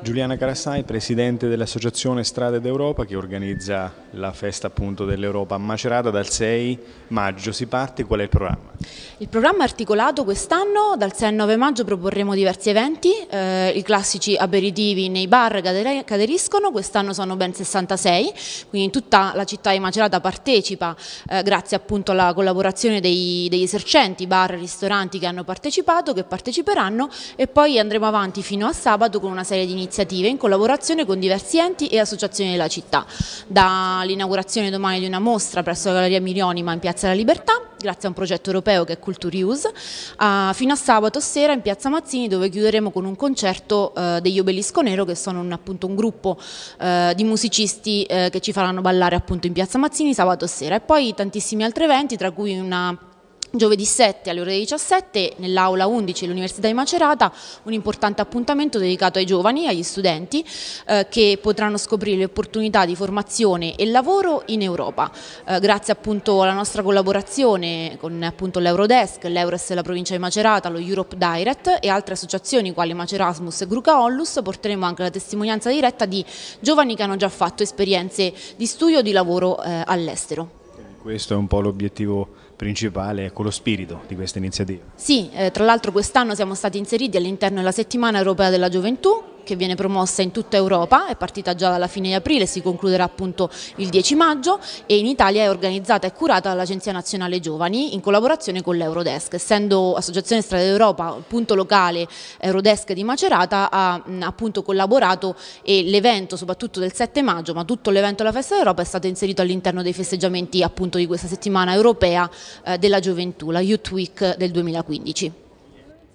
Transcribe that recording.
Giuliana Carassai, presidente dell'associazione Strade d'Europa che organizza la festa dell'Europa a Macerata dal 6 maggio. Si parte, qual è il programma? Il programma è articolato quest'anno, dal 6 al 9 maggio proporremo diversi eventi, eh, i classici aperitivi nei bar caderiscono, quest'anno sono ben 66, quindi tutta la città di Macerata partecipa eh, grazie appunto alla collaborazione dei, degli esercenti, bar, ristoranti che hanno partecipato, che parteciperanno e poi andremo avanti fino a sabato con una serie di iniziative in collaborazione con diversi enti e associazioni della città, dall'inaugurazione domani di una mostra presso la Galleria Milioni ma in Piazza della Libertà grazie a un progetto europeo che è Culture Culturius, ah, fino a sabato sera in Piazza Mazzini dove chiuderemo con un concerto eh, degli Obelisco Nero che sono un, appunto un gruppo eh, di musicisti eh, che ci faranno ballare appunto in Piazza Mazzini sabato sera e poi tantissimi altri eventi tra cui una Giovedì 7 alle ore 17 nell'aula 11 dell'Università di Macerata un importante appuntamento dedicato ai giovani, agli studenti eh, che potranno scoprire le opportunità di formazione e lavoro in Europa. Eh, grazie appunto alla nostra collaborazione con appunto l'Eurodesk, l'Eures della provincia di Macerata, lo Europe Direct e altre associazioni quali Macerasmus e Gruca Onlus porteremo anche la testimonianza diretta di giovani che hanno già fatto esperienze di studio e di lavoro eh, all'estero. Questo è un po' l'obiettivo principale, ecco lo spirito di questa iniziativa. Sì, eh, tra l'altro quest'anno siamo stati inseriti all'interno della settimana europea della gioventù che viene promossa in tutta Europa, è partita già dalla fine di aprile, si concluderà appunto il 10 maggio e in Italia è organizzata e curata dall'Agenzia Nazionale Giovani in collaborazione con l'Eurodesk, essendo Associazione Strada d'Europa, punto locale Eurodesk di Macerata, ha appunto collaborato e l'evento soprattutto del 7 maggio, ma tutto l'evento della Festa d'Europa è stato inserito all'interno dei festeggiamenti appunto di questa settimana europea eh, della gioventù, la Youth Week del 2015.